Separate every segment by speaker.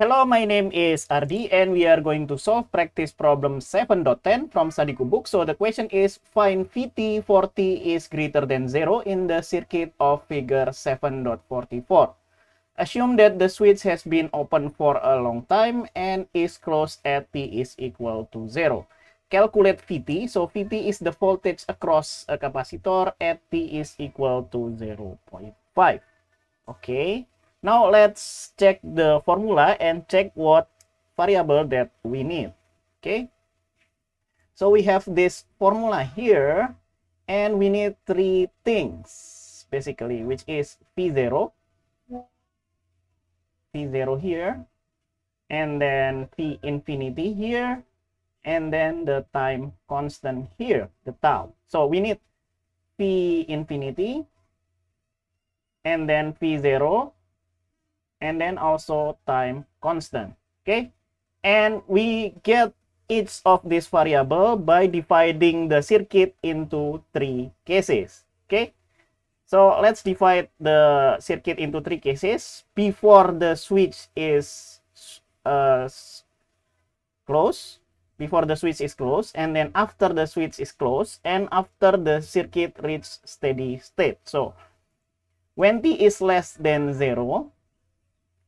Speaker 1: Hello, my name is Ardi and we are going to solve practice problem 7.10 from Sadiku book. So the question is find Vt 40 is greater than 0 in the circuit of figure 7.44. Assume that the switch has been open for a long time and is closed at t is equal to 0. Calculate Vt. So Vt is the voltage across a capacitor at t is equal to 0.5. Okay. Now let's check the formula and check what variable that we need. Okay. So we have this formula here and we need three things basically which is P0, P0 here and then P infinity here and then the time constant here, the tau. So we need P infinity and then P0 and then also time constant okay and we get each of this variable by dividing the circuit into three cases okay so let's divide the circuit into three cases before the switch is uh, closed before the switch is closed and then after the switch is closed and after the circuit reaches steady state so when t is less than zero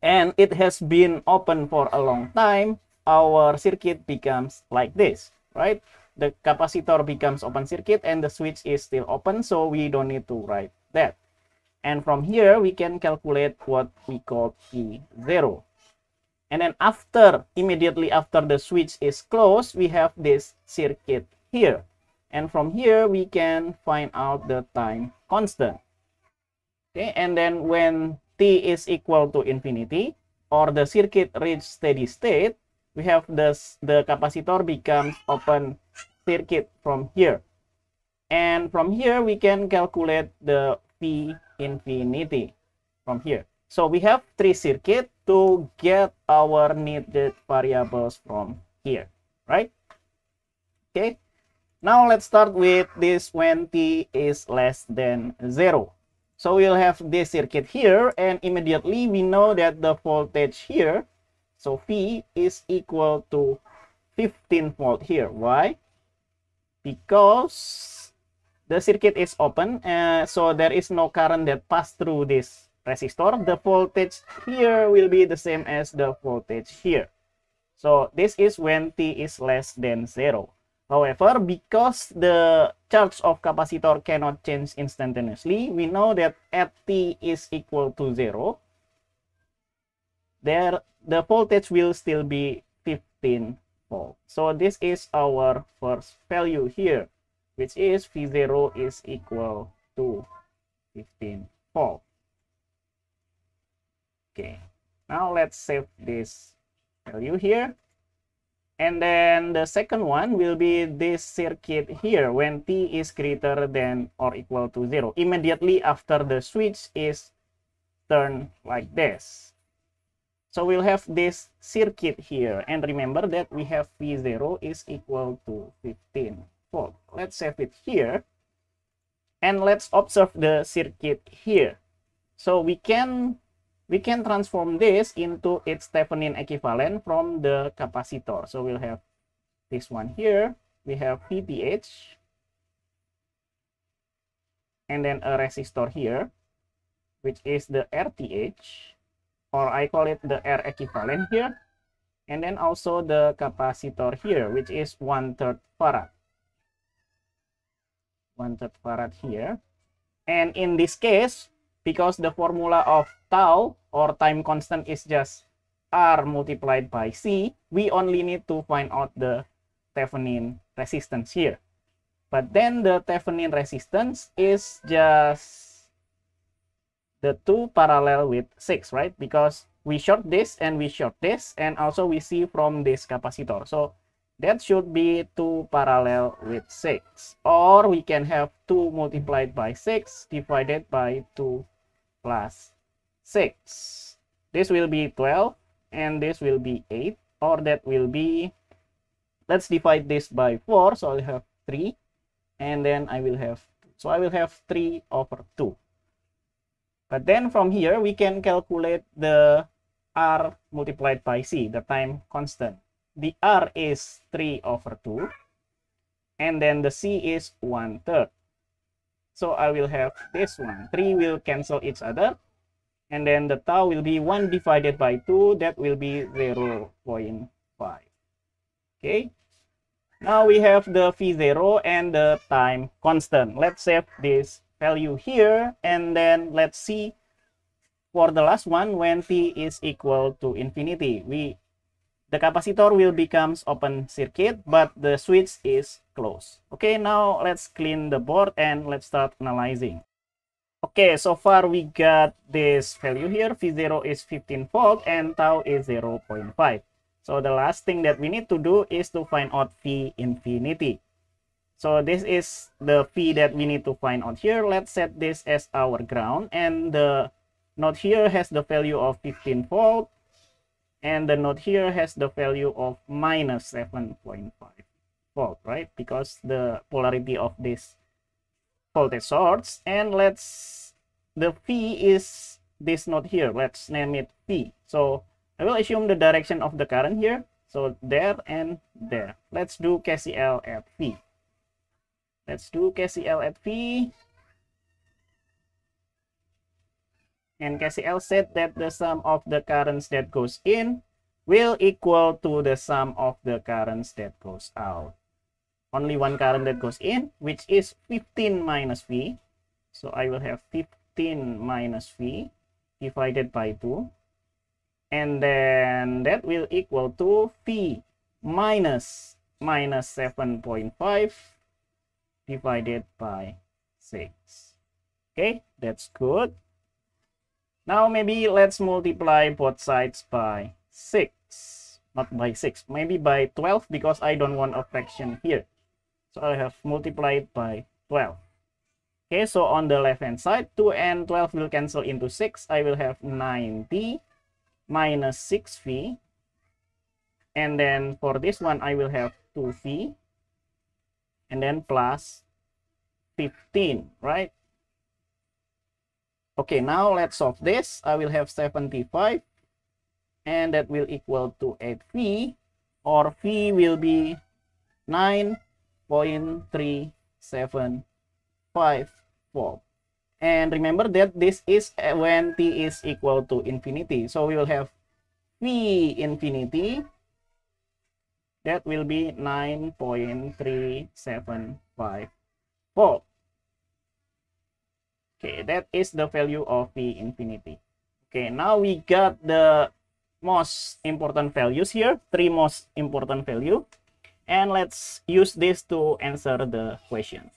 Speaker 1: and it has been open for a long time, our circuit becomes like this, right? The capacitor becomes open circuit and the switch is still open, so we don't need to write that. And from here, we can calculate what we call E0. And then after, immediately after the switch is closed, we have this circuit here. And from here, we can find out the time constant. Okay, and then when t is equal to infinity or the circuit reach steady state, we have this, the capacitor becomes open circuit from here. And from here, we can calculate the V infinity from here. So we have three circuit to get our needed variables from here, right? Okay. Now let's start with this when t is less than 0. So we'll have this circuit here and immediately we know that the voltage here, so V is equal to 15 volt here. Why? Because the circuit is open uh, so there is no current that pass through this resistor. The voltage here will be the same as the voltage here. So this is when T is less than 0. However, because the charge of capacitor cannot change instantaneously, we know that at t is equal to 0, there the voltage will still be 15 volt. So this is our first value here, which is V0 is equal to 15 volt. Okay, now let's save this value here. And then the second one will be this circuit here when t is greater than or equal to 0. Immediately after the switch is turned like this. So we'll have this circuit here. And remember that we have V0 is equal to 15 volt. Let's save it here. And let's observe the circuit here. So we can we can transform this into its Thevenin equivalent from the capacitor. So we'll have this one here. We have VTH. And then a resistor here, which is the RTH. Or I call it the R equivalent here. And then also the capacitor here, which is one-third farad. One-third farad here. And in this case, because the formula of tau or time constant is just R multiplied by C, we only need to find out the Thevenin resistance here. But then the Thevenin resistance is just the 2 parallel with 6, right? Because we short this and we short this, and also we see from this capacitor. So that should be 2 parallel with 6. Or we can have 2 multiplied by 6 divided by 2 plus 6. This will be 12 and this will be 8 or that will be, let's divide this by 4 so I'll have 3 and then I will have, so I will have 3 over 2. But then from here we can calculate the R multiplied by C, the time constant. The R is 3 over 2 and then the C is 1 third. So I will have this one. 3 will cancel each other. And then the tau will be 1 divided by 2. That will be 0 0.5. Okay. Now we have the V0 and the time constant. Let's save this value here. And then let's see for the last one when t is equal to infinity. We the capacitor will becomes open circuit, but the switch is closed. Okay, now let's clean the board and let's start analyzing. Okay, so far we got this value here, V0 is 15 volt and tau is 0.5. So the last thing that we need to do is to find out V infinity. So this is the V that we need to find out here. Let's set this as our ground and the node here has the value of 15 volt and the node here has the value of minus 7.5 volt right because the polarity of this voltage source and let's the v is this node here let's name it v so i will assume the direction of the current here so there and there let's do kcl at v let's do kcl at v And KCL said that the sum of the currents that goes in will equal to the sum of the currents that goes out. Only one current that goes in, which is 15 minus V. So I will have 15 minus V divided by 2. And then that will equal to V minus minus 7.5 divided by 6. Okay, that's good. Now maybe let's multiply both sides by 6. Not by 6, maybe by 12 because I don't want a fraction here. So I have multiplied by 12. Okay, so on the left hand side, 2 and 12 will cancel into 6. I will have nine t minus 6v. And then for this one, I will have 2v. And then plus 15, right? Okay, now let's solve this. I will have 75 and that will equal to 8V or V will be 9.3754. And remember that this is uh, when T is equal to infinity. So we will have V infinity that will be 9.3754. Okay, that is the value of V infinity. Okay, now we got the most important values here, three most important value. And let's use this to answer the question.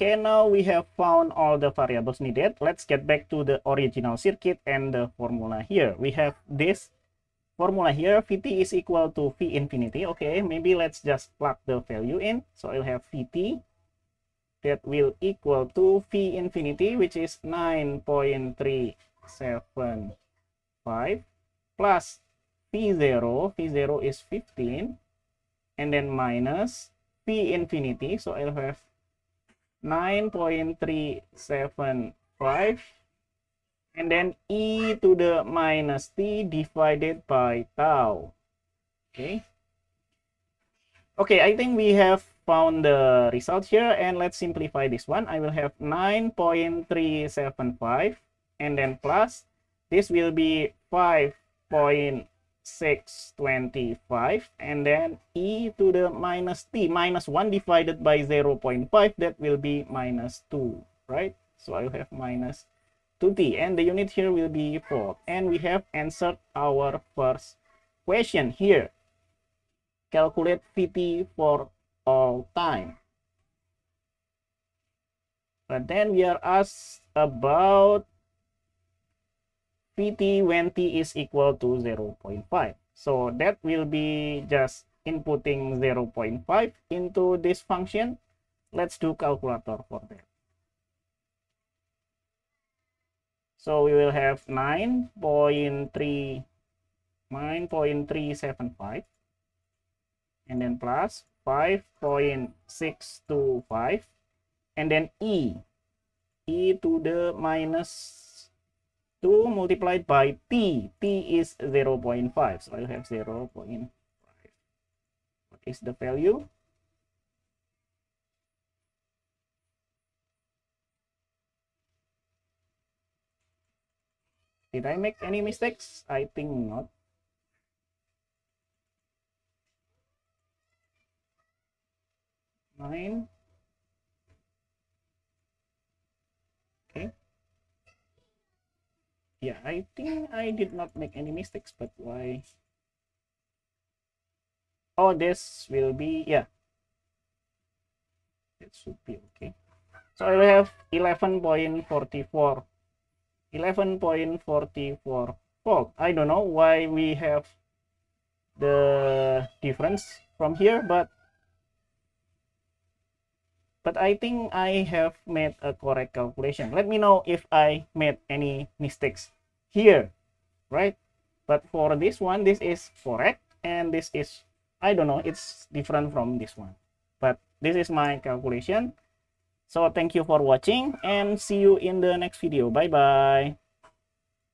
Speaker 1: Okay, now we have found all the variables needed. Let's get back to the original circuit and the formula here. We have this formula here, Vt is equal to V infinity. Okay, maybe let's just plug the value in. So I'll have Vt that will equal to V infinity, which is 9.375 plus V0, V0 is 15, and then minus V infinity, so I'll have 9.375 and then e to the minus t divided by tau okay okay i think we have found the result here and let's simplify this one. I will have 9.375 and then plus this will be 5.625 and then e to the minus t minus 1 divided by 0 0.5 that will be minus 2 right so i will have minus 2t and the unit here will be 4 and we have answered our first question here calculate vt for all time. But then we are asked about Pt when t is equal to 0 0.5. So that will be just inputting 0 0.5 into this function. Let's do calculator for that. So we will have 9.3 9.375 and then plus 5.625 and then e e to the minus 2 multiplied by t t is 0 0.5 so i have 0 0.5 what is the value did i make any mistakes i think not Nine. Okay. Yeah, I think I did not make any mistakes, but why? Oh, this will be, yeah. It should be okay. So I have 11.44. 11.44 volt. I don't know why we have the difference from here, but but I think I have made a correct calculation. Let me know if I made any mistakes here, right? But for this one, this is correct, and this is, I don't know, it's different from this one. But this is my calculation. So thank you for watching and see you in the next video. Bye-bye.